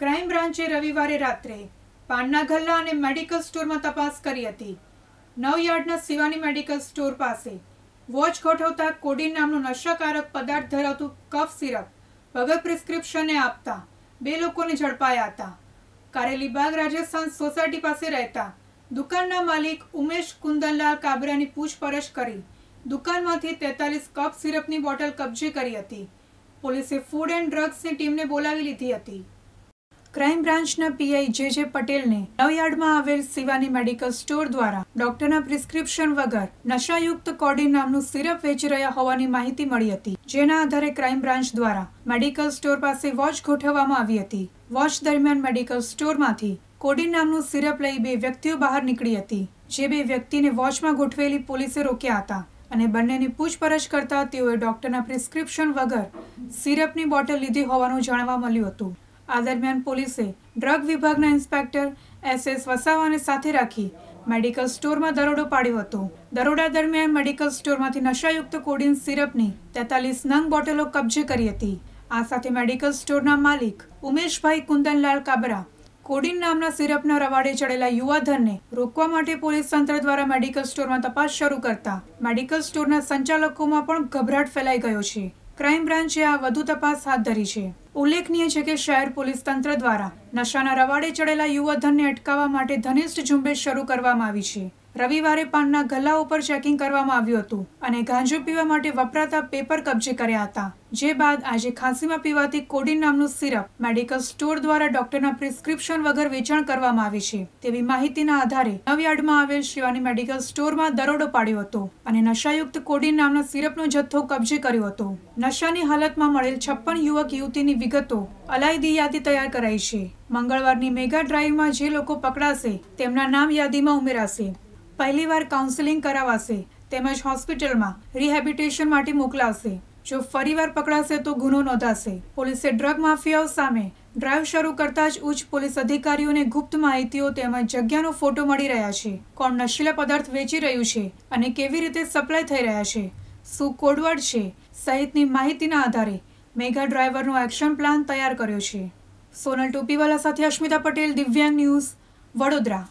crime બ્રાન્ચે રવિવારે રાત્રે પાનના ગલ્લા અને મેડિકલ સ્ટોરમાં તપાસ કરી હતી નવયાર્ડના શિવાની મેડિકલ સ્ટોર પાસે વોચ ગોઠવતા કોડીન નામનું નશાકારક પદાર્થ ધરાવતું કફ સિરપ વગર પ્રિસ્ક્રિપ્શને આપતા બે લોકોને ઝડપાયા હતા કારેલી બાગ રાજસ્થાન સોસાયટી પાસે રહેતા દુકાનના માલિક ઉમેશ કુંદનલાલ કાબરાની પૂછપરછ કરી દુકાનમાંથી તેતાલીસ કપ સિરપની બોટલ કબજે કરી હતી પોલીસે ફૂડ એન્ડ ડ્રગ્સની ટીમને બોલાવી લીધી હતી ક્રાઇમ બ્રાન્ચના પીઆઈ જે જે પટેલને નવયાર્ડમાં આવેલ શિવાની મેડિકલ સ્ટોર દ્વારા ડોક્ટરના પ્રિસ્ક્રિપ્શન વગર નશાયુક્ત કોડિન નામનું સિરપ વેચી રહ્યા હોવાની માહિતી મળી હતી જેના આધારે ક્રાઇમ બ્રાન્ચ દ્વારા મેડિકલ સ્ટોર પાસે વોચ ગોઠવવામાં આવી હતી વોચ દરમિયાન મેડિકલ સ્ટોરમાંથી કોડિન નામનું સિરપ લઈ બે વ્યક્તિઓ બહાર નીકળી હતી જે બે વ્યક્તિને વોચમાં ગોઠવેલી પોલીસે રોક્યા હતા અને બંનેની પૂછપરછ કરતા તેઓએ ડોક્ટરના પ્રિસ્ક્રિપ્શન વગર સિરપની બોટલ લીધી હોવાનું જાણવા મળ્યું હતું આ દરમિયાન પોલીસે ડ્રગ વિભાગના ઇન્સ્પેક્ટર એસ એસ વસાવાને સાથે રાખી મેડિકલ સ્ટોરમાં દરોડો પાડ્યો હતો દરોડા દરમિયાન મેડિકલ સ્ટોરમાંથી નશાયુક્ત કોડિન સિરપની તેતાલીસ નંગ બોટલો કબજે કરી હતી આ સાથે મેડિકલ સ્ટોરના માલિક ઉમેશભાઈ કુંદનલાલ કાબરા કોડિન નામના સિરપના રવાડે ચડેલા યુવાધનને રોકવા માટે પોલીસ તંત્ર દ્વારા મેડિકલ સ્ટોરમાં તપાસ શરૂ કરતા મેડિકલ સ્ટોરના સંચાલકોમાં પણ ગભરાટ ફેલાઈ ગયો છે ક્રાઇમ બ્રાન્ચે આ વધુ તપાસ હાથ ધરી છે ઉલ્લેખનીય છે કે શહેર પોલીસ તંત્ર દ્વારા નશાના રવાડે ચડેલા યુવાધનને અટકાવવા માટે ધનિષ્ઠ ઝુંબેશ શરૂ કરવામાં આવી છે રવિવારે પાનના ગલ્લા ઉપર ચેકિંગ કરવામાં આવ્યું હતું અને ગાંજો પીવા માટે વપરાતા પેપર કબજે કર્યા હતા જે બાદ આજે ખાંસીમાં પીવાથી કોડિન નામનું સિરપ મેડિકલ સ્ટોર દ્વારા ડોક્ટરના પ્રિસ્ક્રિપ્શન વગર વેચાણ કરવામાં આવી છે તેવી માહિતીના આધારે નવયાર્ડમાં આવેલ શિવાની મેડિકલ સ્ટોરમાં દરોડો પાડ્યો હતો અને નશાયુક્ત કોડિન નામના સિરપનો જથ્થો કબજે કર્યો હતો નશાની હાલતમાં મળેલ છપ્પન યુવક યુવતીની વિગતો અલાયદી યાદી તૈયાર કરાઈ છે મંગળવારની મેગા ડ્રાઈવમાં જે લોકો પકડાશે તેમના નામ યાદીમાં ઉમેરાશે પહેલી વાર કાઉન્સેલિંગ કરાવાશે તેમજ હોસ્પિટલમાં રિહેબિટેશન માટે મોકલાશે જો ફરીવાર પકડાશે તો ગુનો નોંધાશે પોલીસે ડ્રગ માફિયાઓ સામે ડ્રાઈવ શરૂ કરતા જ ઉચ્ચ પોલીસ અધિકારીઓને ગુપ્ત માહિતીઓ તેમજ જગ્યાનો ફોટો મળી રહ્યા છે કોણ નશીલા પદાર્થ વેચી રહ્યું છે અને કેવી રીતે સપ્લાય થઈ રહ્યા છે શું કોડવર્ડ છે સહિતની માહિતીના આધારે મેઘા ડ્રાઈવરનો એક્શન પ્લાન તૈયાર કર્યો છે સોનલ ટોપીવાલા સાથે અશ્મિતા પટેલ દિવ્યાંગ ન્યૂઝ વડોદરા